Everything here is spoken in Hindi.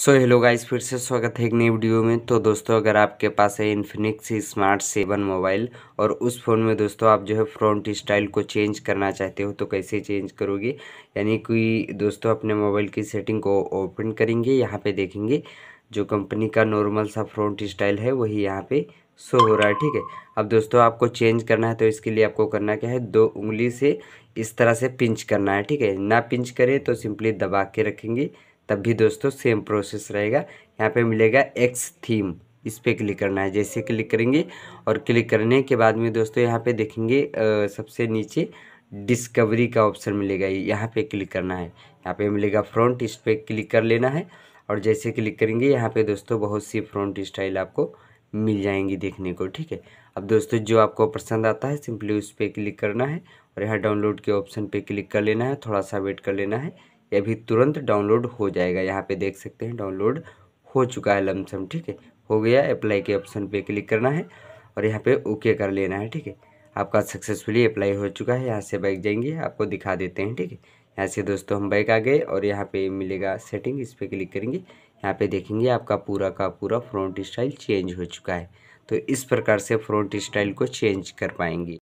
सो हेलो गाइस फिर से स्वागत है एक नई वीडियो में तो दोस्तों अगर आपके पास है इन्फिनिक्स स्मार्ट सेवन मोबाइल और उस फ़ोन में दोस्तों आप जो है फ्रंट स्टाइल को चेंज करना चाहते हो तो कैसे चेंज करोगे यानी कि दोस्तों अपने मोबाइल की सेटिंग को ओपन करेंगे यहाँ पे देखेंगे जो कंपनी का नॉर्मल सा फ्रंट स्टाइल है वही यहाँ पर शो हो रहा है ठीक है अब दोस्तों आपको चेंज करना है तो इसके लिए आपको करना क्या है दो उंगली से इस तरह से पिंच करना है ठीक है ना पिंच करें तो सिंपली दबा के रखेंगे तब भी दोस्तों सेम प्रोसेस रहेगा यहाँ पे मिलेगा एक्स थीम इस पर क्लिक करना है जैसे क्लिक करेंगे और क्लिक करने के बाद में दोस्तों यहाँ पे देखेंगे आ, सबसे नीचे डिस्कवरी का ऑप्शन मिलेगा यहाँ पे क्लिक करना है यहाँ पे मिलेगा फ्रंट इस पर क्लिक कर लेना है और जैसे क्लिक करेंगे यहाँ पे दोस्तों बहुत सी फ्रंट स्टाइल आपको मिल जाएंगी देखने को ठीक है अब दोस्तों जो आपको पसंद आता है सिंपली उस पर क्लिक करना है और यहाँ डाउनलोड के ऑप्शन पर क्लिक कर लेना है थोड़ा सा वेट कर लेना है ये भी तुरंत डाउनलोड हो जाएगा यहाँ पे देख सकते हैं डाउनलोड हो चुका है लमसम ठीक है हो गया अप्लाई के ऑप्शन पे क्लिक करना है और यहाँ पे ओके कर लेना है ठीक है आपका सक्सेसफुली अप्लाई हो चुका है यहाँ से बाइक जाएंगे आपको दिखा देते हैं ठीक है यहाँ से दोस्तों हम बाइक आ गए और यहाँ पर मिलेगा सेटिंग इस पर क्लिक करेंगे यहाँ पर देखेंगे आपका पूरा का पूरा फ्रंट स्टाइल चेंज हो चुका है तो इस प्रकार से फ्रंट स्टाइल को चेंज कर पाएंगे